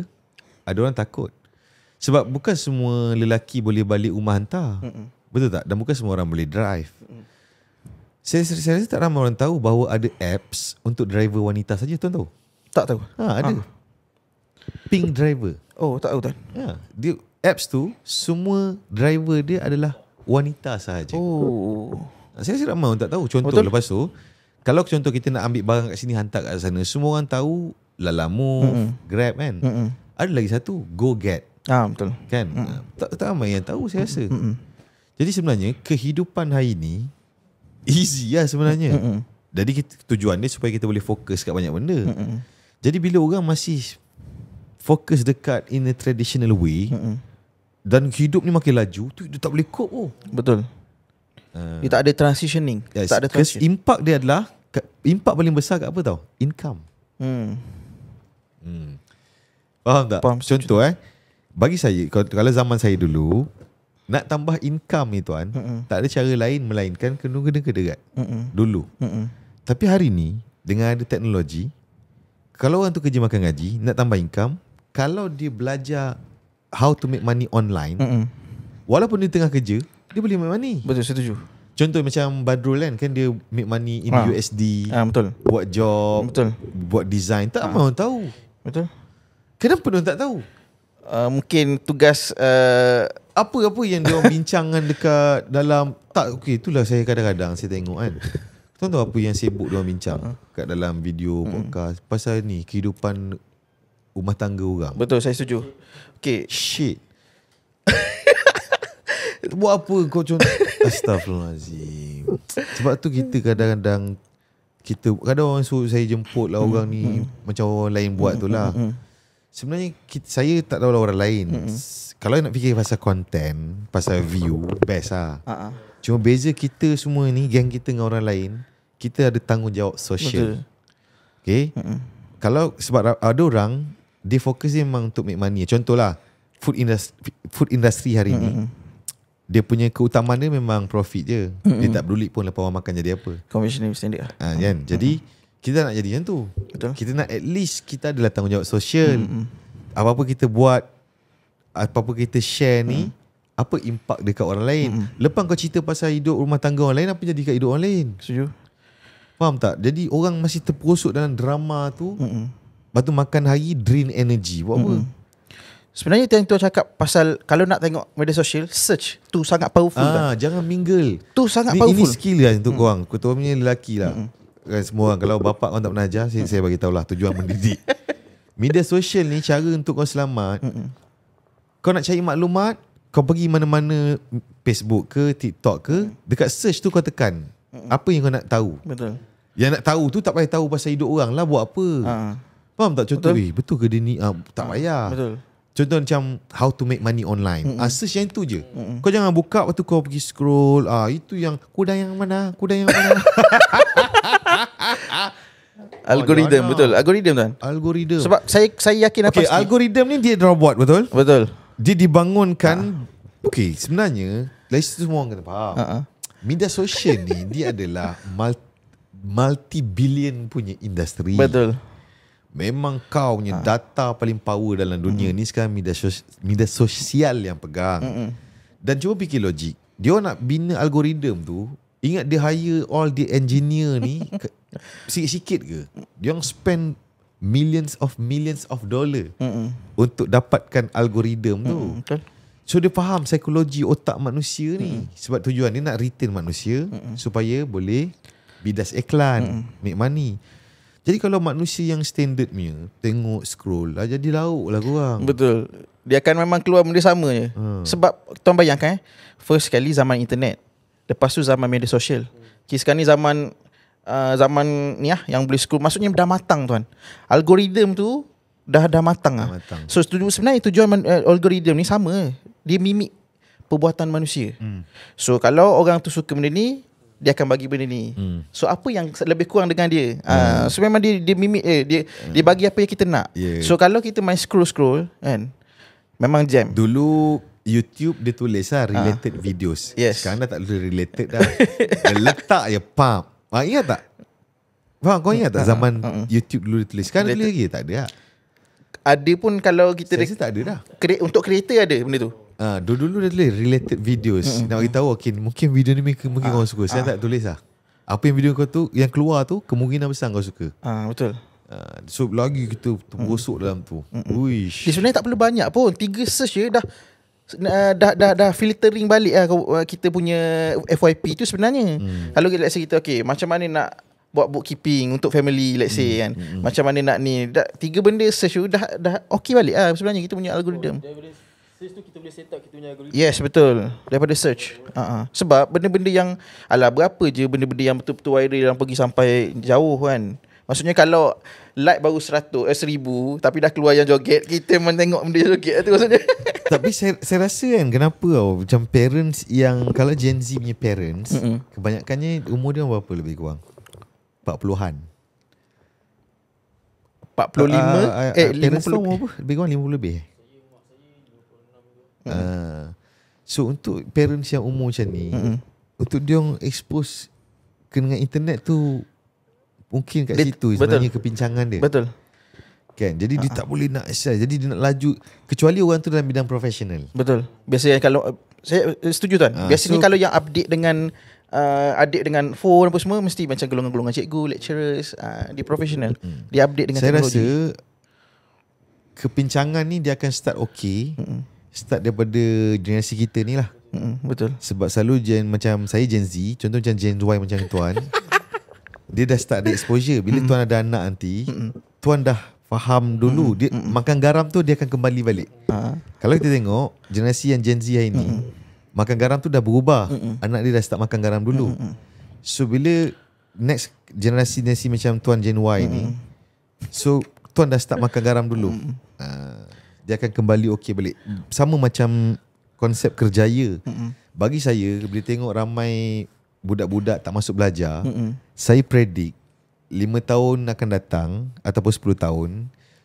ada orang takut sebab bukan semua lelaki boleh balik rumah hantar Mm-mm. betul tak dan bukan semua orang boleh drive saya, saya saya rasa tak ramai orang tahu bahawa ada apps untuk driver wanita saja tuan tahu tak tahu ha ada ha. Pink driver Oh tak tahu tuan Ya Dia apps tu Semua driver dia adalah Wanita sahaja Oh ah, Saya rasa ramai orang tak tahu Contoh Betul. lepas tu Kalau contoh kita nak ambil barang kat sini Hantar kat sana Semua orang tahu Lala Move mm-hmm. Grab kan mm-hmm. Ada lagi satu Go Get Ah betul kan hmm. tak, tak ramai yang tahu saya rasa. Hmm. Jadi sebenarnya kehidupan hari ini easy lah sebenarnya. Hmm. Jadi kita, tujuan dia supaya kita boleh fokus kat banyak benda. Hmm. Jadi bila orang masih fokus dekat in a traditional way mm-hmm. dan hidup ni makin laju tu dia tak boleh cope oh betul uh, dia tak ada transitioning yes, tak ada transition impact dia adalah impact paling besar kat apa tau income hmm hmm faham tak faham, contoh sejujurnya. eh bagi saya kalau zaman saya dulu nak tambah income ni tuan mm-hmm. tak ada cara lain melainkan kena kena kederat mm-hmm. dulu mm-hmm. tapi hari ni dengan ada teknologi kalau orang tu kerja makan gaji nak tambah income kalau dia belajar how to make money online, mm-hmm. walaupun dia tengah kerja, dia boleh make money. Betul, setuju. Contoh macam Badrul kan, kan dia make money in ha. Ah. USD. Ha, ah, betul. Buat job. Betul. Buat design. Tak ha. Ah. orang tahu. Betul. Kenapa dia tak tahu? Uh, mungkin tugas... Uh, Apa-apa uh... yang dia bincangkan dekat dalam... Tak, Ok, Itulah saya kadang-kadang saya tengok kan. Tuan tahu apa yang sibuk dia bincang dekat dalam video podcast pasal ni kehidupan rumah tangga orang.
Betul, saya setuju.
Okay. Shit. Buat apa kau contoh? Astaghfirullahaladzim. Sebab tu kita kadang-kadang kita kadang orang suruh saya jemput lah orang ni macam orang lain buat tu lah. Sebenarnya kita, saya tak tahu lah orang lain. Kalau nak fikir pasal konten pasal view, best lah. Cuma beza kita semua ni, geng kita dengan orang lain, kita ada tanggungjawab sosial. Okay? Kalau sebab ada orang dia fokus dia memang untuk make money. Contohlah food food industry hari mm-hmm. ni. Dia punya keutamaan dia memang profit je. Mm-hmm. Dia tak peduli pun lepas orang makan jadi apa. Conventional standard lah. Ah, kan. Jadi mm-hmm. kita nak jadi macam tu. Betul. Kita nak at least kita adalah tanggungjawab sosial. Mm-hmm. Apa-apa kita buat apa-apa kita share ni mm-hmm. Apa impak dekat orang lain mm-hmm. Lepas kau cerita pasal hidup rumah tangga orang lain Apa jadi dekat hidup orang lain Setuju Faham tak? Jadi orang masih terperosok dalam drama tu mm-hmm. Batu makan hari drain energy buat apa? Mm-hmm.
Sebenarnya yang tuan cakap pasal kalau nak tengok media sosial search tu sangat powerful. Ah, kan?
jangan mingle. Tu sangat ini, powerful. Ini skill kan untuk mm. kau orang. Kau tu punya lelaki lah. mm-hmm. semua orang kalau bapak kau tak pernah ajar, saya saya bagi lah tujuan mendidik. media sosial ni cara untuk kau selamat. Mm-hmm. Kau nak cari maklumat, kau pergi mana-mana Facebook ke, TikTok ke, mm. dekat search tu kau tekan. Mm-hmm. Apa yang kau nak tahu? Betul. Yang nak tahu tu tak payah tahu pasal hidup orang lah buat apa. Ha. Uh-huh. Faham tak contoh betul. Eh, betul ke dia ni uh, Tak ah, payah Betul Contoh macam How to make money online mm-hmm. uh, Search yang tu je mm-hmm. Kau jangan buka Lepas tu kau pergi scroll uh, Itu yang Kuda yang mana Kuda yang mana Algoritm oh, betul Algoritm kan Algoritm Sebab saya saya yakin okay, apa Algoritm ni dia robot betul Betul Dia dibangunkan ah. Okay sebenarnya Lepas tu semua orang kena faham uh-huh. Media sosial ni Dia adalah Multi-billion punya industri Betul Memang kau punya ha. data paling power dalam dunia mm. ni sekarang media, sos- media sosial yang pegang. Mm-mm. Dan cuba fikir logik. Dia nak bina algoritma tu, ingat dia hire all the engineer ni ke, sikit-sikit ke? Dia orang spend millions of millions of dollar Mm-mm. untuk dapatkan algoritma tu. Mm-mm. So dia faham psikologi otak manusia ni. Mm-mm. Sebab tujuan dia nak retain manusia Mm-mm. supaya boleh bidas iklan, Mm-mm. make money. Jadi kalau manusia yang standard punya Tengok scroll lah Jadi lauk lah korang Betul
Dia akan memang keluar benda sama je hmm. Sebab Tuan bayangkan eh, First kali zaman internet Lepas tu zaman media sosial okay, Sekarang ni zaman uh, Zaman ni lah Yang boleh scroll Maksudnya dah matang tuan Algoritma tu Dah dah matang lah matang. So sebenarnya tujuan uh, Algoritma ni sama Dia mimik Perbuatan manusia hmm. So kalau orang tu suka benda ni dia akan bagi benda ni. Hmm. So apa yang lebih kurang dengan dia? Ah, hmm. Uh, so memang dia dia mimik eh dia hmm. dia bagi apa yang kita nak. Yeah. So kalau kita main scroll scroll kan
memang jam. Dulu YouTube dia tulis lah related uh. videos. Yes. Sekarang dah tak boleh related dah. letak je pam. Ah, ha, ingat tak? Bang kau ingat tak zaman uh-huh. YouTube dulu dia tulis? Sekarang dia lagi tak ada lah. Ada pun kalau kita Saya rasa tak ada dah. untuk creator ada benda tu. Ah, uh, dulu dia tulis related videos. Mm-hmm. Nak bagi tahu okay, mungkin video ni mungkin uh, ah. kau suka. Saya uh. tak tulis lah. Apa yang video kau tu yang keluar tu kemungkinan besar kau suka. Ah, uh, betul. Uh, so lagi kita tergosok mm. dalam tu. Mm-hmm. Uish. Dia
sebenarnya tak perlu banyak pun. Tiga search je dah Uh, dah, dah dah filtering balik lah kita punya FYP tu sebenarnya. Mm. Kalau hmm. let's say kita okay, macam mana nak buat bookkeeping untuk family let's say hmm. kan. Hmm. Macam mana nak ni. Dah, tiga benda search dah, dah okay balik lah sebenarnya kita punya algorithm. Oh,
search tu kita boleh set up kita punya algoritma. Yes,
betul. Daripada search. Uh-huh. Sebab benda-benda yang ala berapa je benda-benda yang betul-betul viral yang pergi sampai jauh kan. Maksudnya kalau like baru 100 eh 1000 tapi dah keluar yang joget kita menengok benda joget tu maksudnya.
tapi saya saya rasa kan kenapa tau macam parents yang kalau Gen Z punya parents mm-hmm. kebanyakannya umur dia berapa lebih kurang? 40-an. 45 uh, uh, eh 50 lebih kurang 50 lebih. Hmm. Ah. So untuk parents yang umur macam ni mm-hmm. Untuk dia orang expose dengan internet tu Mungkin kat dia, situ sebenarnya kepincangan dia Betul Kan jadi uh-huh. dia ah, ah. tak boleh nak exercise Jadi dia nak laju Kecuali orang tu dalam bidang profesional Betul Biasanya
kalau Saya eh, setuju tuan uh, Biasanya so, kalau yang update dengan uh, Adik dengan phone apa semua Mesti macam golongan-golongan cikgu Lecturers uh, Dia profesional mm. Dia update dengan saya teknologi Saya
rasa Kepincangan ni dia akan start okay Hmm start daripada generasi kita ni lah mm, Betul Sebab selalu gen, macam saya Gen Z Contoh macam Gen Y macam Tuan Dia dah start ada exposure Bila mm. Tuan ada anak nanti Mm-mm. Tuan dah faham dulu Mm-mm. dia Mm-mm. Makan garam tu dia akan kembali balik ha. Kalau kita tengok generasi yang Gen Z hari ni Mm-mm. Makan garam tu dah berubah Mm-mm. Anak dia dah start makan garam dulu Mm-mm. So bila next generasi-generasi macam Tuan Gen Y Mm-mm. ni So Tuan dah start makan garam dulu Mm-mm. Uh, dia akan kembali okey balik. Hmm. Sama macam konsep kerjaya. Hmm. Bagi saya bila tengok ramai budak-budak tak masuk belajar, hmm. saya predik 5 tahun akan datang ataupun 10 tahun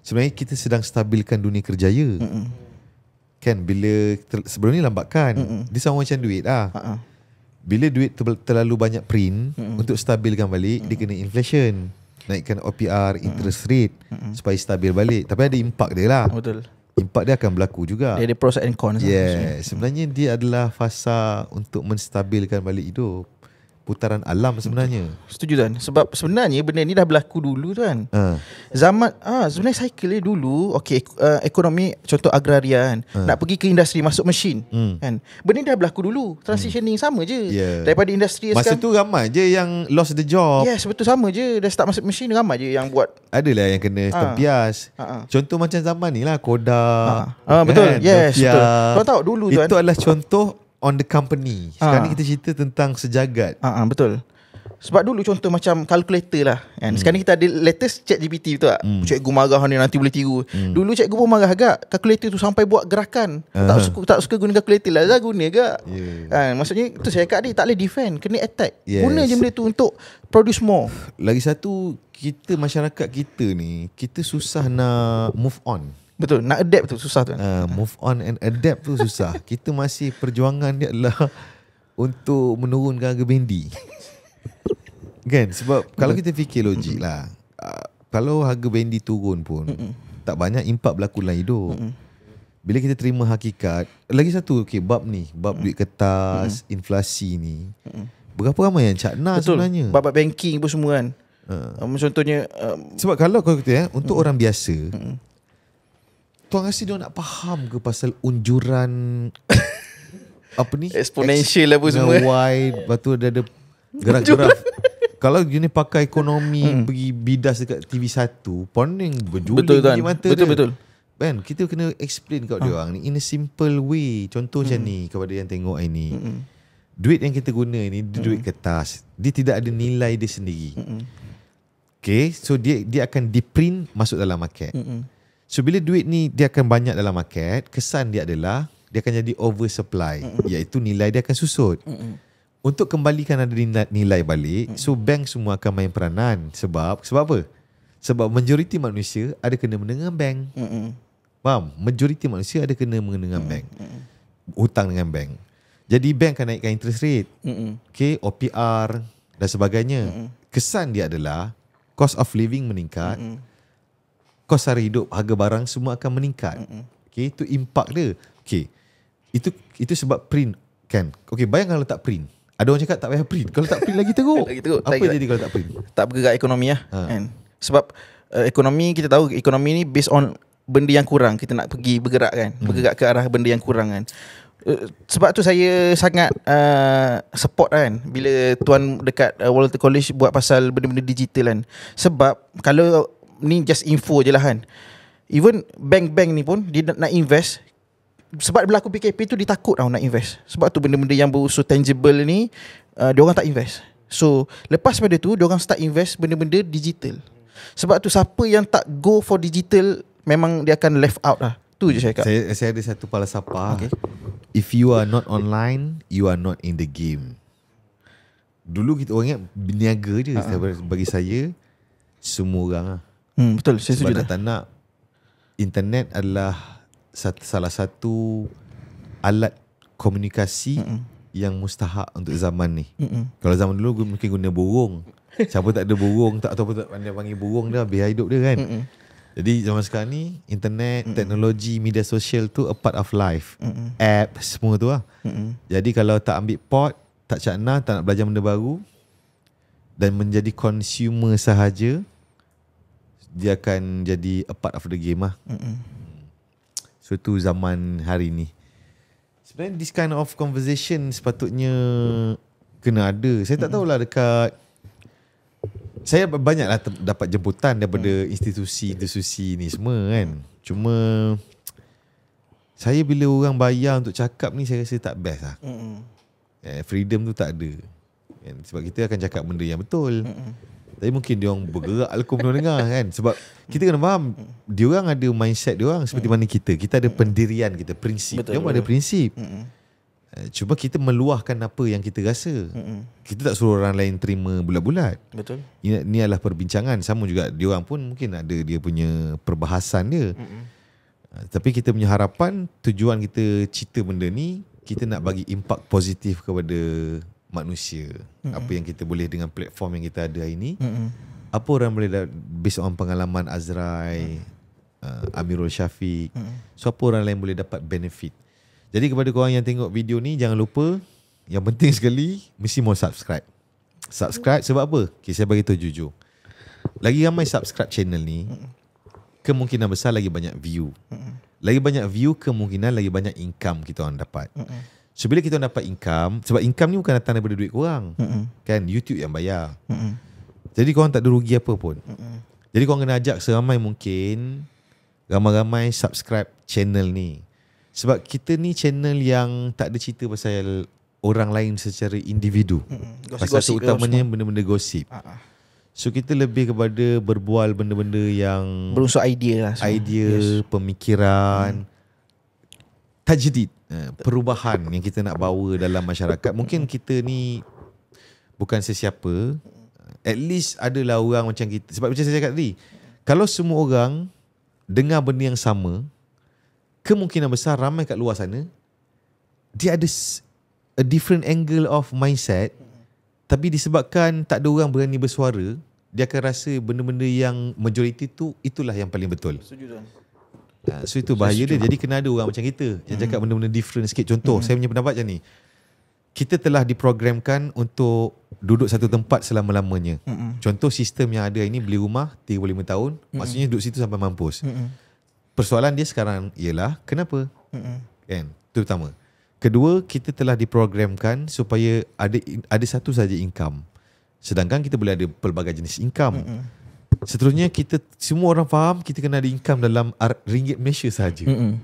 sebenarnya kita sedang stabilkan dunia kerjaya. Hmm. Kan bila ter- sebelum ni lambatkan, hmm. dia sama macam duit ah. Ha. Bila duit terlalu banyak print hmm. untuk stabilkan balik, hmm. dia kena inflation. Naikkan OPR, interest rate mm-hmm. supaya stabil balik. Tapi ada impak dia lah. Betul impak dia akan berlaku juga. Dia ada pros and cons. Yeah. Sebenarnya dia adalah fasa untuk menstabilkan balik hidup putaran alam sebenarnya.
Setuju tuan. Sebab sebenarnya benda ni dah berlaku dulu tuan. Uh. Zaman ah sebenarnya cycle dia dulu okey uh, ekonomi contoh agraria kan. Uh. Ha. Nak pergi ke industri masuk mesin hmm. kan. Benda ni dah berlaku dulu. Transitioning hmm. sama je. Yeah. Daripada industri Masa sekarang. Masa tu ramai je yang
lost the job. Yes,
betul sama je. Dah start masuk mesin ramai je yang buat.
Adalah yang kena uh. tempias. Uh-huh. Contoh macam zaman ni lah Kodak. Ah uh. uh, betul. Kan, yes, Nokia. betul. Tuan tahu dulu tuan. Itu adalah contoh on the company. Sekarang ha. ni ah. kita cerita tentang
sejagat. Ha, ha, betul. Sebab dulu contoh macam calculator lah. Kan? Hmm. Sekarang kita ada latest chat GPT betul tak? Hmm. Cikgu marah ni nanti boleh tiru. Hmm. Dulu cikgu pun marah agak. Calculator tu sampai buat gerakan. uh Tak suka tak suka guna calculator lah. Dah guna agak. Yeah. Kan? Maksudnya tu saya kat dia tak boleh defend. Kena attack. Yes. Guna je benda tu untuk produce more.
Lagi satu, kita masyarakat kita ni, kita susah nak move on. Betul Nak adapt tu susah tu uh, Move on and adapt tu susah Kita masih perjuangan dia adalah Untuk menurunkan harga bendi Kan sebab Kalau kita fikir logik lah uh, Kalau harga bendi turun pun Mm-mm. Tak banyak impak berlaku dalam hidup Mm-mm. Bila kita terima hakikat Lagi satu okay, Bab ni Bab mm. duit kertas mm. Inflasi ni mm. Berapa ramai yang cakna Betul. sebenarnya Bab-bab
banking pun semua kan uh. um, Contohnya um, Sebab
kalau kau kata ya, Untuk mm. orang biasa mm. Tuan rasa dia nak faham ke pasal unjuran apa ni? Exponential lah pun semua. Why? Lepas ada, ada gerak-gerak. Kalau you pakai ekonomi hmm. pergi bidas dekat TV1, yang berjuling betul, tuan. mata betul, dia. Betul, betul. Kan, kita kena explain kat ha. dia orang ni in a simple way. Contoh hmm. macam ni kepada yang tengok hari ni. Hmm. Duit yang kita guna ni, dia duit hmm. kertas. Dia tidak ada nilai dia sendiri. Hmm. Okay, so dia dia akan diprint masuk dalam market. Hmm. So bila duit ni dia akan banyak dalam market, kesan dia adalah dia akan jadi oversupply, mm-hmm. iaitu nilai dia akan susut. Mm-hmm. Untuk kembalikan ada nilai balik, mm-hmm. so bank semua akan main peranan sebab sebab apa? Sebab majoriti manusia ada kena mengenang bank. Mm-hmm. Faham? Majoriti manusia ada kena mengenang mm-hmm. bank. Hutang dengan bank. Jadi bank akan naikkan interest rate. Mm-hmm. Okay, OPR dan sebagainya. Mm-hmm. Kesan dia adalah cost of living meningkat. Mm-hmm kos sara hidup harga barang semua akan meningkat mm-hmm. okey itu impact dia okey itu itu sebab print kan okey bayangkan kalau tak print ada orang cakap tak payah print kalau tak print lagi teruk lagi teruk apa lagi jadi kalau tak print
tak bergerak ekonomi lah ha. kan sebab uh, ekonomi kita tahu ekonomi ni based on benda yang kurang kita nak pergi bergerak kan mm. bergerak ke arah benda yang kurang kan uh, sebab tu saya sangat uh, support kan bila tuan dekat uh, Walter College buat pasal benda-benda digital kan sebab kalau ni just info je lah kan Even bank-bank ni pun Dia nak invest Sebab berlaku PKP tu Dia takut tau nak invest Sebab tu benda-benda yang so tangible ni uh, Dia orang tak invest So lepas pada tu Dia orang start invest benda-benda digital Sebab tu siapa yang tak go for digital Memang dia akan left out lah Tu
je saya cakap Saya, saya ada satu pala sapa okay. If you are not online You are not in the game Dulu kita orang ingat Berniaga je uh-huh. Bagi saya Semua orang lah Hmm, betul, saya setuju. Sebab tak nak internet adalah salah satu alat komunikasi Mm-mm. yang mustahak untuk zaman ni. Mm-mm. Hmm. Kalau zaman dulu mungkin guna burung. Siapa tak ada burung tak tahu tak pandai panggil burung dia biar hidup dia kan. Mm-mm. Hmm. Jadi zaman sekarang ni internet, Mm-mm. teknologi, media sosial tu a part of life. Mm-mm. Hmm. App semua tu lah. Mm-mm. Jadi kalau tak ambil pot, tak cakna, tak nak belajar benda baru dan menjadi consumer sahaja, dia akan jadi a part of the game lah. Mm-mm. So tu zaman hari ni. Sebenarnya this kind of conversation sepatutnya kena ada. Saya tak tahulah dekat saya banyaklah te- dapat jemputan daripada mm. institusi-institusi ni semua kan. Cuma saya bila orang bayar untuk cakap ni saya rasa tak best lah. Mm-mm. Eh, freedom tu tak ada. Kan? Sebab kita akan cakap benda yang betul. Mm-mm. Tapi mungkin dia orang bergerak Alkum lah, dia dengar kan Sebab kita kena faham Dia orang ada mindset dia orang Seperti hmm. mana kita Kita ada hmm. pendirian kita Prinsip Dia orang ada prinsip hmm. eh, Cuba kita meluahkan apa yang kita rasa Kita tak suruh orang lain terima bulat-bulat Betul ini adalah perbincangan Sama juga dia orang pun mungkin ada Dia punya perbahasan dia
eh,
Tapi kita punya harapan Tujuan kita cerita benda ni Kita nak bagi impak positif kepada manusia mm-hmm. apa yang kita boleh dengan platform yang kita ada hari ini mm-hmm. apa orang boleh da- based on pengalaman Azrai mm-hmm. uh, Amirul Syafiq mm-hmm. so apa orang lain boleh dapat benefit jadi kepada korang yang tengok video ni jangan lupa yang penting sekali mesti mau subscribe subscribe sebab apa okay, saya bagi tahu jujur lagi ramai subscribe channel ni kemungkinan besar lagi banyak view lagi banyak view kemungkinan lagi banyak income kita orang dapat So bila kita dapat income Sebab income ni bukan datang daripada duit korang Mm-mm. Kan YouTube yang bayar Mm-mm. Jadi korang tak ada rugi apa pun Mm-mm. Jadi korang kena ajak seramai mungkin Ramai-ramai subscribe channel ni Sebab kita ni channel yang Tak ada cerita pasal Orang lain secara individu Pasal utamanya benda-benda gosip uh-huh. So kita lebih kepada Berbual benda-benda yang Berusaha idea lah semua. Idea, yes. pemikiran mm. Tajdid Eh, perubahan yang kita nak bawa dalam masyarakat mungkin kita ni bukan sesiapa at least adalah orang macam kita sebab macam saya cakap tadi kalau semua orang dengar benda yang sama kemungkinan besar ramai kat luar sana dia ada a different angle of mindset tapi disebabkan tak ada orang berani bersuara dia akan rasa benda-benda yang majoriti tu itulah yang paling betul Ah, so itu bahaya dia Jadi kena ada orang macam kita Yang hmm. cakap benda-benda different sikit Contoh hmm. saya punya pendapat macam ni Kita telah diprogramkan Untuk duduk satu tempat selama-lamanya hmm. Contoh sistem yang ada ini Beli rumah 3-5 tahun hmm. Maksudnya duduk situ sampai mampus hmm. Persoalan dia sekarang ialah Kenapa? Hmm. And, itu pertama Kedua kita telah diprogramkan Supaya ada ada satu saja income Sedangkan kita boleh ada pelbagai jenis income hmm. Seterusnya kita semua orang faham kita kena ada income dalam ringgit Malaysia saja. Hmm.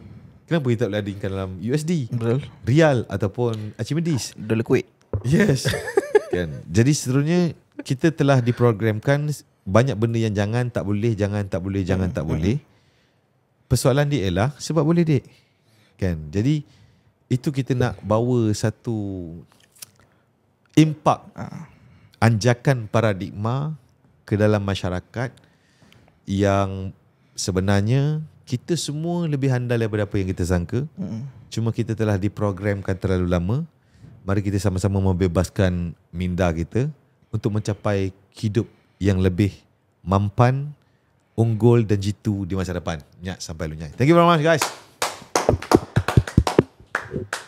Kenapa kita tak boleh ada income dalam USD? Real. Real ataupun Archimedes? Ah, dollar kuit. Yes. kan. Jadi seterusnya kita telah diprogramkan banyak benda yang jangan tak boleh, jangan tak boleh, jangan hmm. tak boleh. Persoalan dia ialah sebab boleh dik. Kan. Jadi itu kita nak bawa satu impak ah. anjakan paradigma ke dalam masyarakat yang sebenarnya kita semua lebih handal daripada apa yang kita sangka. Hmm. Cuma kita telah diprogramkan terlalu lama. Mari kita sama-sama membebaskan minda kita untuk mencapai hidup yang lebih mampan, unggul dan jitu di masa depan. Nyat sampai lunyai. Thank you very much guys. Thank you.